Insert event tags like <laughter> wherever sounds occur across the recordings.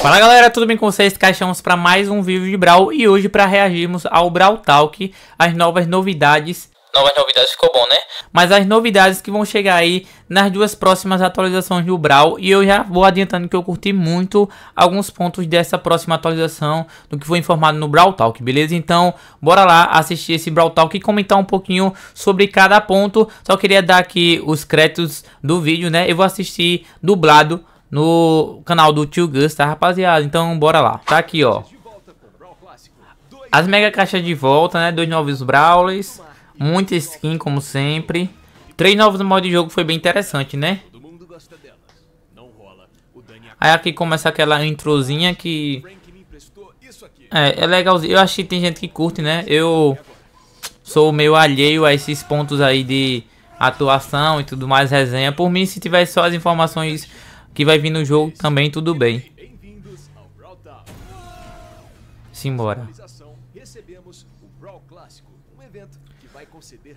Fala galera, tudo bem com vocês? Caixamos para mais um vídeo de Brawl e hoje para reagirmos ao Brawl Talk, as novas novidades. Novas novidades ficou bom, né? Mas as novidades que vão chegar aí nas duas próximas atualizações do Brawl e eu já vou adiantando que eu curti muito alguns pontos dessa próxima atualização do que foi informado no Brawl Talk, beleza? Então, bora lá assistir esse Brawl Talk e comentar um pouquinho sobre cada ponto. Só queria dar aqui os créditos do vídeo, né? Eu vou assistir dublado no canal do Tio Gus, tá, rapaziada? Então, bora lá. Tá aqui, ó. As mega caixas de volta, né? Dois novos Brawlers. Muita skin, como sempre. Três novos modos de jogo foi bem interessante, né? Aí aqui começa aquela introzinha que... É, é legalzinho. Eu acho que tem gente que curte, né? Eu sou meio alheio a esses pontos aí de atuação e tudo mais, resenha. Por mim, se tivesse só as informações que vai vir no jogo também, tudo bem. Simbora.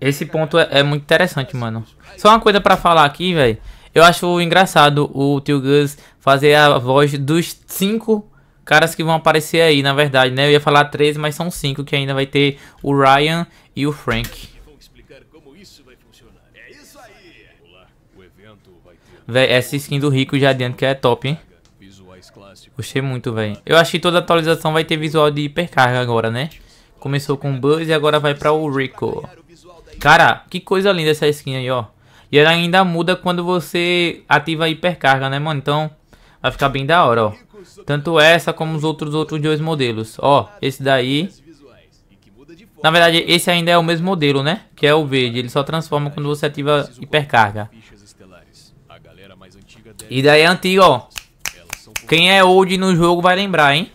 Esse ponto é, é, muito interessante, mano. Só uma coisa pra falar aqui, velho. Eu acho engraçado o Tio Gus fazer a voz dos cinco caras que vão aparecer aí, na verdade, né? Eu ia falar três, mas são cinco, que ainda vai ter o Ryan e o Frank. Véi, essa skin do Rico já adianta que é top, hein? Gostei muito, véi. Eu acho que toda atualização vai ter visual de hipercarga agora, né? Começou com Buzz e agora vai pra o Rico. Cara, que coisa linda essa skin aí, ó. E ela ainda muda quando você ativa a hipercarga, né, mano? Então, vai ficar bem da hora, ó. Tanto essa como os outros outros dois modelos. Ó, esse daí... Na verdade, esse ainda é o mesmo modelo, né? Que é o verde. Ele só transforma quando você ativa hipercarga. E daí é antigo, ó. Quem é old no jogo vai lembrar, hein?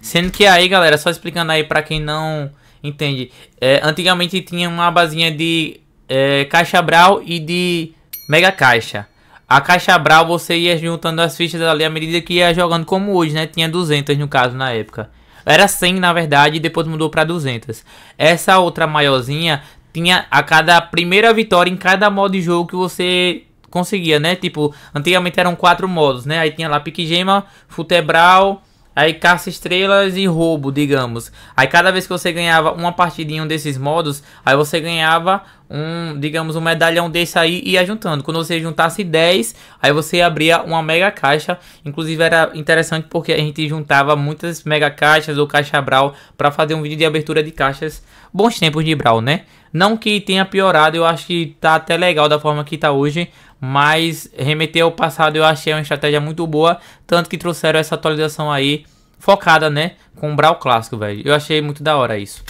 Sendo que aí, galera, só explicando aí pra quem não entende. É, antigamente tinha uma basinha de é, caixa brawl e de mega caixa. A caixa brawl você ia juntando as fichas ali à medida que ia jogando, como hoje, né? Tinha 200 no caso, na época. Era 100 na verdade, e depois mudou para 200. Essa outra maiorzinha tinha a cada primeira vitória em cada modo de jogo que você conseguia, né? Tipo, antigamente eram quatro modos, né? Aí tinha lá pique gema, futebral, aí caça estrelas e roubo, digamos. Aí cada vez que você ganhava uma partidinha um desses modos, aí você ganhava um, digamos, um medalhão desse aí e ia juntando. Quando você juntasse 10, aí você abria uma mega caixa. Inclusive era interessante porque a gente juntava muitas mega caixas ou caixa Brawl para fazer um vídeo de abertura de caixas. Bons tempos de Brawl, né? Não que tenha piorado, eu acho que tá até legal da forma que tá hoje, mas remeter ao passado eu achei uma estratégia muito boa, tanto que trouxeram essa atualização aí focada, né, com o Brawl clássico, velho. Eu achei muito da hora isso.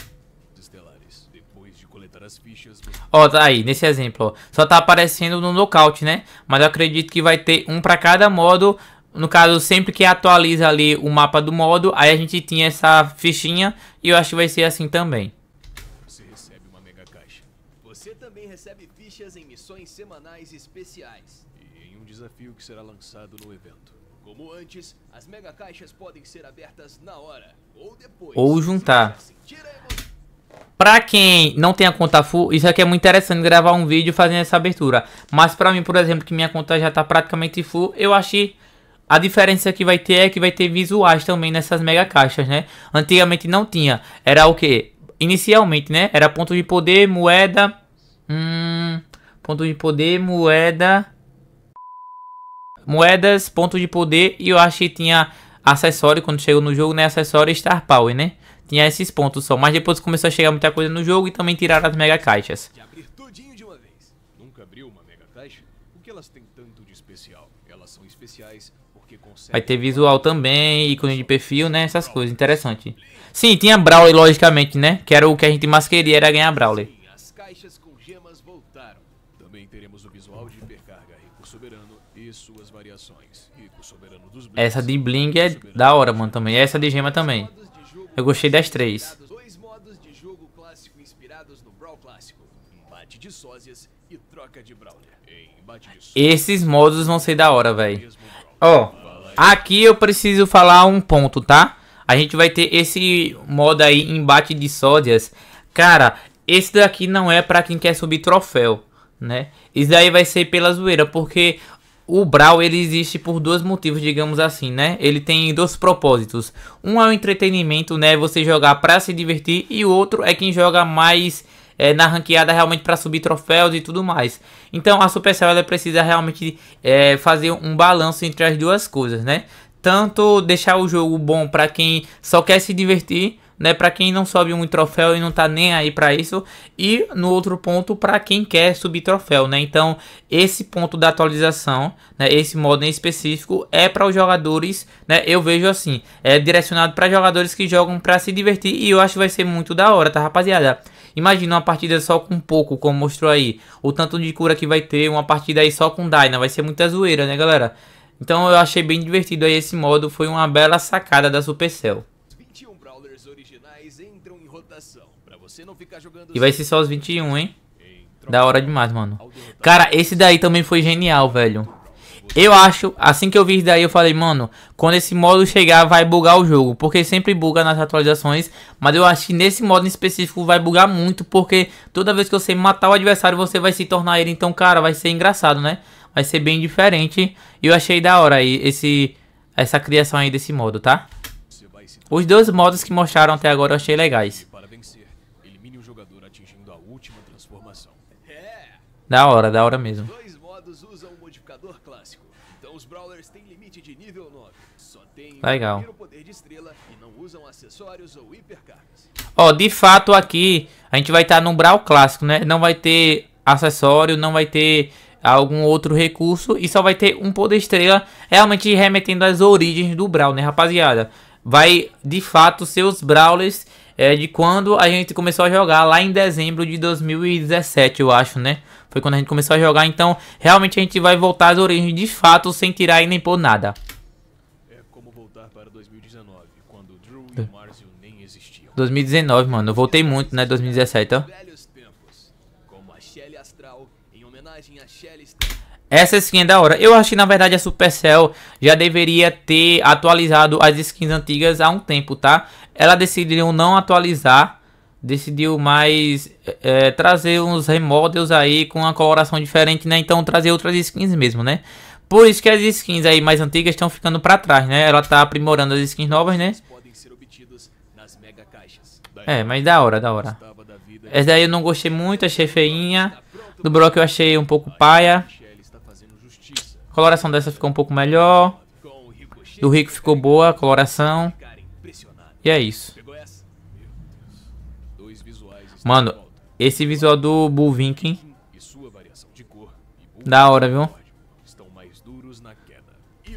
Ó, tá aí, nesse exemplo, ó. Só tá aparecendo no nocaute, né? Mas eu acredito que vai ter um pra cada modo. No caso, sempre que atualiza ali o mapa do modo, aí a gente tinha essa fichinha e eu acho que vai ser assim também. Você recebe uma mega caixa. Você também recebe fichas em missões semanais especiais. E em um desafio que será lançado no evento. Como antes, as mega caixas podem ser abertas na hora ou depois. Ou juntar. Se Pra quem não tem a conta full, isso aqui é muito interessante gravar um vídeo fazendo essa abertura. Mas pra mim, por exemplo, que minha conta já tá praticamente full, eu achei... A diferença que vai ter é que vai ter visuais também nessas mega caixas, né? Antigamente não tinha. Era o que? Inicialmente, né? Era ponto de poder, moeda... Hum, ponto de poder, moeda... Moedas, ponto de poder e eu achei que tinha acessório quando chegou no jogo, né? Acessório Star Power, né? tinha esses pontos só. Mas depois começou a chegar muita coisa no jogo e também tiraram as mega caixas. De abrir tudinho de uma vez. Nunca abriu uma mega caixa? O que elas têm tanto de especial? Elas são especiais porque conseguem... Vai ter visual também, ícone de perfil, né? Essas coisas, interessante. Sim, tinha Brawler, logicamente, né? Que era o que a gente mais queria, era ganhar Brawler. Sim, as caixas com gemas voltaram. Também teremos o visual de hipercarga, rico soberano e suas variações. Rico soberano dos... Essa de bling é da hora, mano, também. Essa de gema também. Eu gostei das três. Dois modos de jogo clássico inspirados no Brawl clássico. de sósias e troca de Brawler. Esses modos vão ser da hora, velho. Ó, oh, aqui eu preciso falar um ponto, tá? A gente vai ter esse modo aí, embate de sódias. Cara, esse daqui não é pra quem quer subir troféu, né? Isso daí vai ser pela zoeira, porque o Brawl ele existe por dois motivos, digamos assim, né? Ele tem dois propósitos. Um é o entretenimento, né? Você jogar para se divertir e o outro é quem joga mais é, na ranqueada realmente para subir troféus e tudo mais. Então a Supercell ela precisa realmente é, fazer um balanço entre as duas coisas, né? Tanto deixar o jogo bom para quem só quer se divertir né, para quem não sobe muito troféu e não tá nem aí para isso, e no outro ponto para quem quer subir troféu, né? Então, esse ponto da atualização, né, esse modo em específico é para os jogadores, né? Eu vejo assim, é direcionado para jogadores que jogam para se divertir e eu acho que vai ser muito da hora, tá, rapaziada? Imagina uma partida só com pouco, como mostrou aí, o tanto de cura que vai ter, uma partida aí só com Dyna, vai ser muita zoeira, né, galera? Então eu achei bem divertido aí esse modo, foi uma bela sacada da Supercell. E vai ser só os 21, hein? Da hora demais, mano. Cara, esse daí também foi genial, velho. Eu acho, assim que eu vi isso daí, eu falei, mano, quando esse modo chegar, vai bugar o jogo. Porque sempre buga nas atualizações. Mas eu acho que nesse modo em específico vai bugar muito. Porque toda vez que você matar o adversário, você vai se tornar ele. Então, cara, vai ser engraçado, né? Vai ser bem diferente. E eu achei da hora aí esse, essa criação aí desse modo, tá? Os dois modos que mostraram até agora eu achei legais. Da hora, da hora mesmo. Dois modos usam o modificador clássico. Então os brawlers têm limite de nível 9. Só tem Legal. Ó, de fato aqui a gente vai estar tá num brawl clássico, né? Não vai ter acessório, não vai ter algum outro recurso e só vai ter um poder estrela realmente remetendo às origens do brawl, né, rapaziada? Vai de fato ser os brawlers é, de quando a gente começou a jogar lá em dezembro de 2017, eu acho, né? Foi quando a gente começou a jogar, então realmente a gente vai voltar às origens de fato, sem tirar e nem pôr nada. É como voltar para 2019, quando Drew e Marzio nem existiam. 2019, mano. Eu voltei muito, né? 2017, ó. Essa skin é da hora. Eu acho que na verdade a Supercell já deveria ter atualizado as skins antigas há um tempo, tá? Ela decidiu não atualizar decidiu mais é, é, trazer uns remodels aí com uma coloração diferente, né? Então trazer outras skins mesmo, né? Por isso que as skins aí mais antigas estão ficando para trás, né? Ela tá aprimorando as skins novas, né? É, mas da hora, da hora. Essa daí eu não gostei muito, achei feinha. Do Brock eu achei um pouco paia. A coloração dessa ficou um pouco melhor. Do Rico ficou boa a coloração. E é isso. Mano, esse visual do Bulvinkin. Da hora, viu?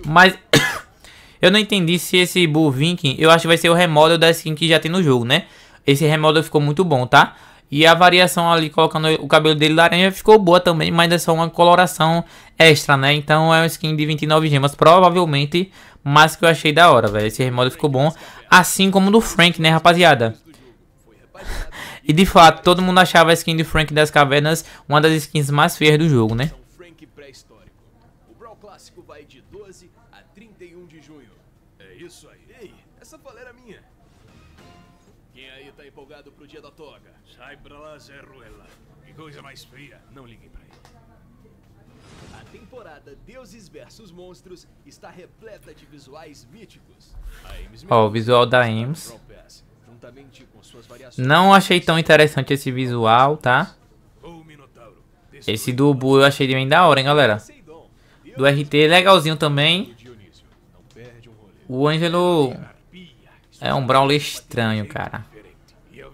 Mas <coughs> eu não entendi se esse Bulvinkin, eu acho que vai ser o remodel da skin que já tem no jogo, né? Esse remodel ficou muito bom, tá? E a variação ali, colocando o cabelo dele laranja, ficou boa também, mas é só uma coloração extra, né? Então é um skin de 29 gemas, provavelmente, mas que eu achei da hora, velho. Esse remodel ficou bom, assim como o do Frank, né, rapaziada? E de fato, todo mundo achava a skin de Frank das Cavernas uma das skins mais feias do jogo, né? O é é tá da temporada Deuses Monstros está repleta de visuais míticos. Ó, oh, o visual da Ames. Não achei tão interessante esse visual, tá? Esse do Ubu eu achei bem da hora, hein, galera? Do RT, legalzinho também. O Ângelo é um Brawler estranho, cara.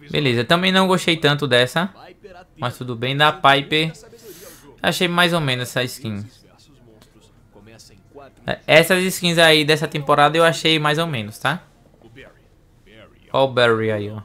Beleza, também não gostei tanto dessa. Mas tudo bem, da Piper. Achei mais ou menos essa skin. Essas skins aí dessa temporada eu achei mais ou menos, tá? Olha o Barry aí, ó.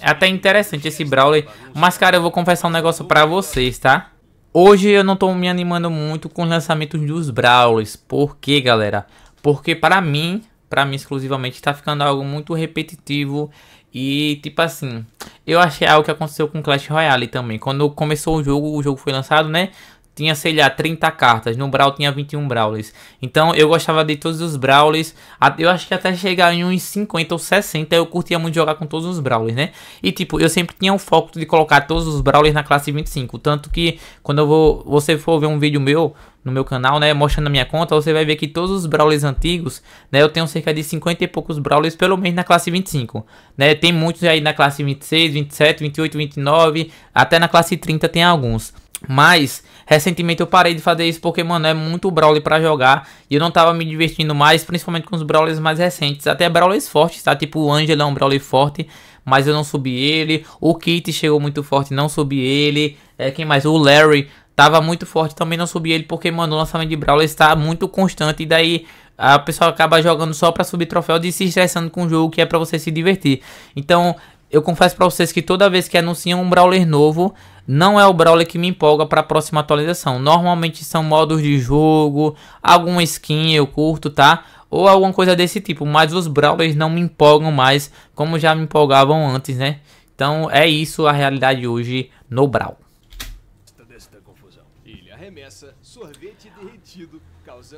É até interessante esse Brawler, mas cara, eu vou confessar um negócio pra vocês, tá? Hoje eu não tô me animando muito com os lançamentos dos Brawlers. Por quê, galera? Porque para mim, para mim exclusivamente, tá ficando algo muito repetitivo. E tipo assim, eu achei algo que aconteceu com Clash Royale também. Quando começou o jogo, o jogo foi lançado, né? tinha, sei lá, 30 cartas. No Brawl tinha 21 Brawlers. Então eu gostava de todos os Brawlers. Eu acho que até chegar em uns 50 ou 60 eu curtia muito jogar com todos os Brawlers, né? E tipo, eu sempre tinha o foco de colocar todos os Brawlers na classe 25. Tanto que quando eu vou, você for ver um vídeo meu no meu canal, né, mostrando a minha conta, você vai ver que todos os Brawlers antigos, né, eu tenho cerca de 50 e poucos Brawlers pelo menos na classe 25, né? Tem muitos aí na classe 26, 27, 28, 29, até na classe 30 tem alguns. Mas Recentemente eu parei de fazer isso porque, mano, é muito Brawler pra jogar. E eu não tava me divertindo mais, principalmente com os Brawlers mais recentes. Até Brawlers fortes, tá? Tipo o Angel é um Brawler forte, mas eu não subi ele. O Kit chegou muito forte, não subi ele. É, quem mais? O Larry tava muito forte, também não subi ele porque, mano, o lançamento de Brawler está muito constante. E daí a pessoa acaba jogando só pra subir troféu e se estressando com o jogo que é pra você se divertir. Então, eu confesso para vocês que toda vez que anunciam um brawler novo, não é o Brawler que me empolga para a próxima atualização. Normalmente são modos de jogo, alguma skin eu curto, tá? Ou alguma coisa desse tipo, mas os Brawlers não me empolgam mais como já me empolgavam antes, né? Então é isso a realidade hoje no Brawl.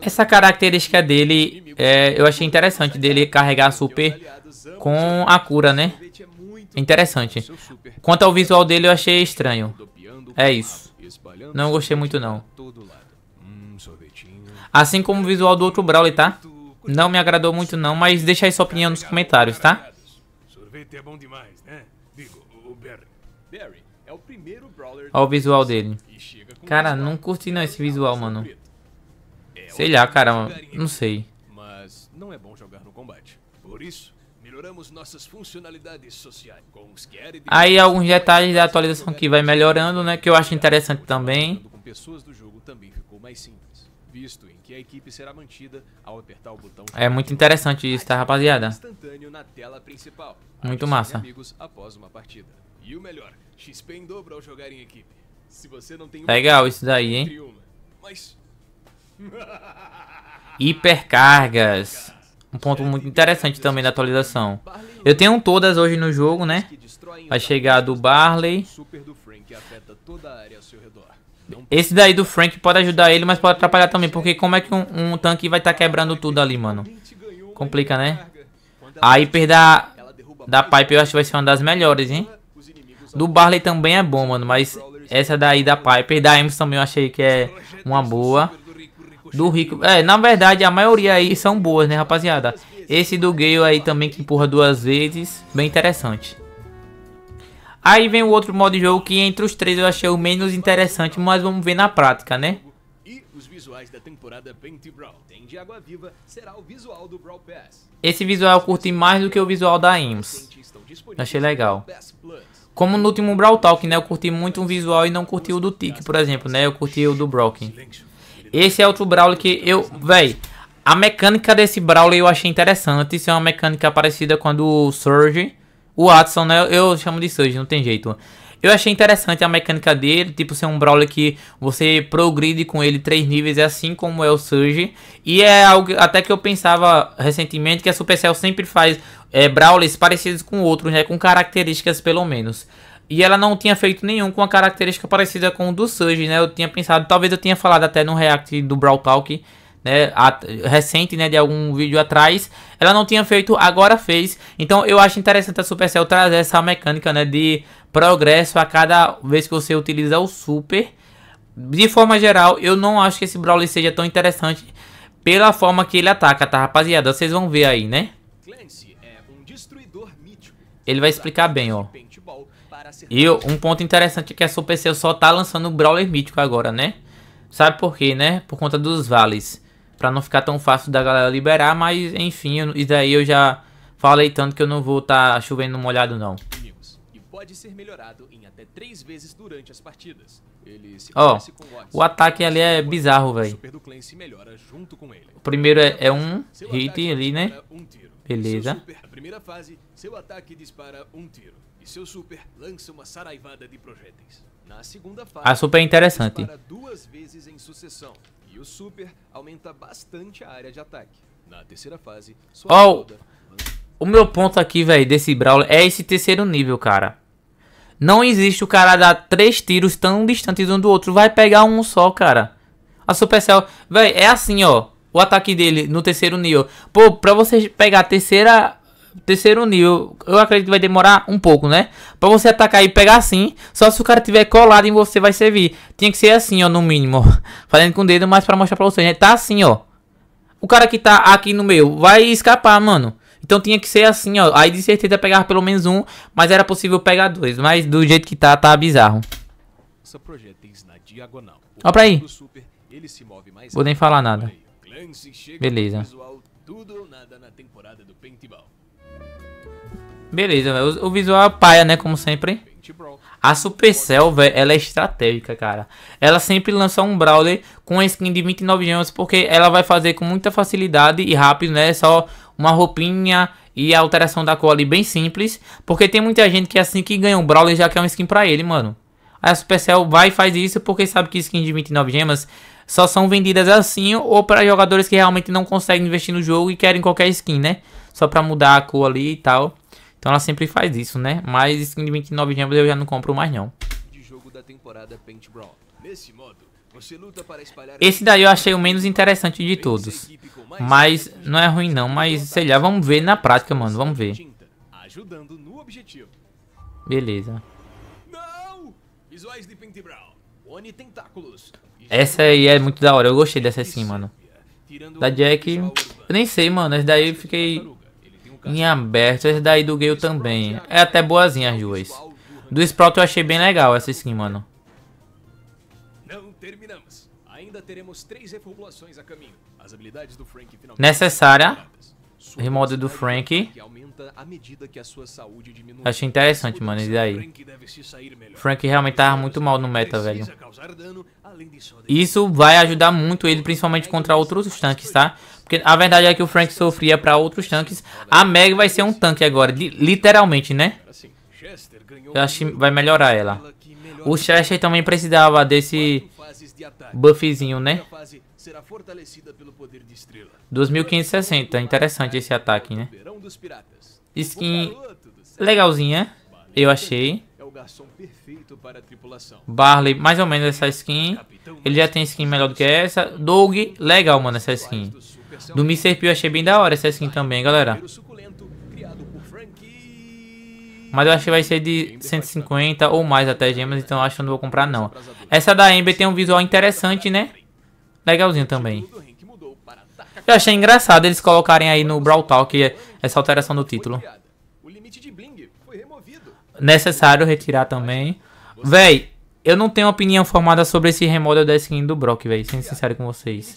Essa característica dele, é, eu achei interessante dele carregar super com a cura, né? Interessante. Quanto ao visual dele, eu achei estranho. É isso. Não gostei muito, não. Hum, assim como o visual do outro Brawler, tá? Não me agradou muito, não, mas deixa aí sua opinião nos comentários, tá? Olha o visual dele. Cara, não curti não esse visual, mano. É sei lá, cara, não sei. Mas não é bom jogar no combate. Por isso, melhoramos nossas funcionalidades sociais. Aí alguns detalhes da atualização que vai melhorando, né, que eu acho interessante também. Com pessoas do jogo também ficou mais simples. Visto em que a equipe será mantida ao apertar o botão É muito interessante isso, tá, rapaziada? Instantâneo na tela principal. Muito massa. Amigos após uma partida. E o melhor, XP em dobro ao jogar em equipe. Se você não tem Legal isso daí, hein? Mas... Hipercargas. Um ponto muito interessante também da atualização. Eu tenho todas hoje no jogo, né? Vai chegar do Barley. Esse daí do Frank pode ajudar ele, mas pode atrapalhar também. Porque como é que um, um tanque vai estar tá quebrando tudo ali, mano? Complica, né? A hiper da, da Pipe eu acho que vai ser uma das melhores, hein? Do Barley também é bom, mano. Mas essa daí da Piper, da Ems também eu achei que é uma boa. Do rico. É, na verdade, a maioria aí são boas, né, rapaziada? Esse do Gale aí também que empurra duas vezes. Bem interessante. Aí vem o outro modo de jogo que entre os três eu achei o menos interessante, mas vamos ver na prática, né? Esse visual eu curti mais do que o visual da IMS. Achei legal. Como no último Brawl Talk, né? Eu curti muito um visual e não curti o do Tick, por exemplo, né? Eu curti o do Broken. Esse é outro Brawler que eu... Véi, a mecânica desse Brawler eu achei interessante. Isso é uma mecânica parecida com a do Surge. O Watson, né? Eu chamo de Surge, não tem jeito. Eu achei interessante a mecânica dele, tipo ser um Brawler que você progride com ele três níveis, é assim como é o Surge. E é algo até que eu pensava recentemente que a Supercell sempre faz é, Brawlers parecidos com outros, né? Com características pelo menos. E ela não tinha feito nenhum com a característica parecida com o do Surge, né? Eu tinha pensado, talvez eu tinha falado até no react do Brawl Talk, né, a, recente, né, de algum vídeo atrás, ela não tinha feito, agora fez. Então eu acho interessante a Supercell trazer essa mecânica, né, de progresso a cada vez que você utiliza o super. De forma geral, eu não acho que esse Brawler seja tão interessante pela forma que ele ataca, tá, rapaziada? Vocês vão ver aí, né? É ele vai explicar bem, ó. E um ponto interessante é que a Super PC só tá lançando o Brawler Mítico agora, né? Sabe por quê, né? Por conta dos vales. Pra não ficar tão fácil da galera liberar, mas enfim, eu, isso daí eu já falei tanto que eu não vou tá chovendo molhado não. Ó, oh, o ataque ali é bizarro, velho. O primeiro é, é um hit ali, né? Beleza. A primeira fase, seu ataque dispara um tiro e seu super lança uma saraivada de projéteis. Na segunda fase, a ah, super é interessante. duas vezes em sucessão e o super aumenta bastante a área de ataque. Na terceira fase, sua oh, O meu ponto aqui, velho, desse Brawler é esse terceiro nível, cara. Não existe o cara dar três tiros tão distantes um do outro. Vai pegar um só, cara. A Supercell... Véi, é assim, ó. O ataque dele no terceiro nível. Pô, pra você pegar a terceira terceiro nível, eu acredito que vai demorar um pouco, né? Pra você atacar e pegar assim, só se o cara tiver colado em você vai servir. Tinha que ser assim, ó, no mínimo, <laughs> Fazendo com o dedo, mas pra mostrar pra vocês, né? Tá assim, ó. O cara que tá aqui no meio vai escapar, mano. Então tinha que ser assim, ó. Aí de certeza pegar pelo menos um, mas era possível pegar dois. Mas do jeito que tá, tá bizarro. Ó pra aí. Vou nem falar nada. Beleza. Tudo ou nada na temporada do paintball. Beleza, o, o visual é paia, né? Como sempre. A Supercell, velho, ela é estratégica, cara. Ela sempre lança um Brawler com a skin de 29 gemas, porque ela vai fazer com muita facilidade e rápido, né? Só uma roupinha e a alteração da cor ali bem simples. Porque tem muita gente que é assim que ganha um Brawler já quer é uma skin pra ele, mano. A Supercell vai e faz isso porque sabe que skin de 29 gemas só são vendidas assim ou para jogadores que realmente não conseguem investir no jogo e querem qualquer skin, né? Só para mudar a cor ali e tal. Então ela sempre faz isso, né? Mas skin de 29 gemas eu já não compro mais não. Esse daí eu achei o menos interessante de todos. Mas não é ruim não, mas sei lá, vamos ver na prática, mano, vamos ver. Beleza. Não! Visuais de Paintball. One tentáculos. Essa aí é muito da hora, eu gostei dessa sim mano. Da Jack, eu nem sei, mano. Essa daí eu fiquei em aberto. Essa daí do Gale também. É até boazinha as duas. Do Sprout eu achei bem legal essa skin, mano. teremos Necessária. Remodo do Frank. Achei interessante, mano, e daí? Frank realmente tava muito mal no meta, velho. Isso vai ajudar muito ele, principalmente contra outros tanques, tá? Porque a verdade é que o Frank sofria pra outros tanques. A Meg vai ser um tanque agora, literalmente, né? Eu acho que vai melhorar ela. O Chester também precisava desse buffzinho, né? será fortalecida pelo poder de estrela. 2560, interessante esse ataque, né? Skin legalzinha, é? eu achei. É Barley, mais ou menos essa skin. Ele já tem skin melhor do que essa. Doug, legal, mano, essa skin. Do Mr. eu achei bem da hora essa skin também, galera. Mas eu acho que vai ser de 150 ou mais até gemas, então eu acho que não vou comprar não. Essa é da Ember tem um visual interessante, né? Legalzinho também. Eu achei engraçado eles colocarem aí no Brawl Talk essa alteração do título. Necessário retirar também. Véi, eu não tenho opinião formada sobre esse remodel da skin do Brock, véi. Sendo sincero com vocês.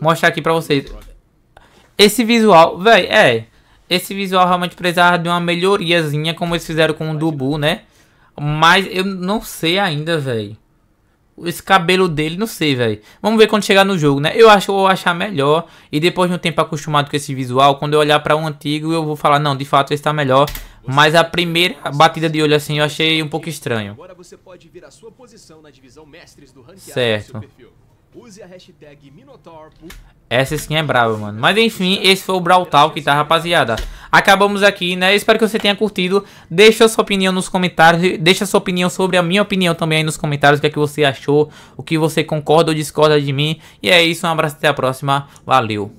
Mostrar aqui pra vocês. Esse visual, véi, é. Esse visual realmente precisava de uma melhoriazinha, como eles fizeram com o Dubu, né? Mas eu não sei ainda, véi esse cabelo dele, não sei, velho. Vamos ver quando chegar no jogo, né? Eu acho que eu vou achar melhor. E depois de um tempo acostumado com esse visual, quando eu olhar para um antigo, eu vou falar, não, de fato esse tá melhor. Mas a primeira batida de olho assim eu achei um pouco estranho. Certo. Use a hashtag Minotaur. Essa skin é brava, mano. Mas enfim, esse foi o Brawl Talk, tá, rapaziada? Acabamos aqui, né? Espero que você tenha curtido. Deixa sua opinião nos comentários. Deixa sua opinião sobre a minha opinião também aí nos comentários. O que é que você achou, o que você concorda ou discorda de mim. E é isso, um abraço, até a próxima. Valeu!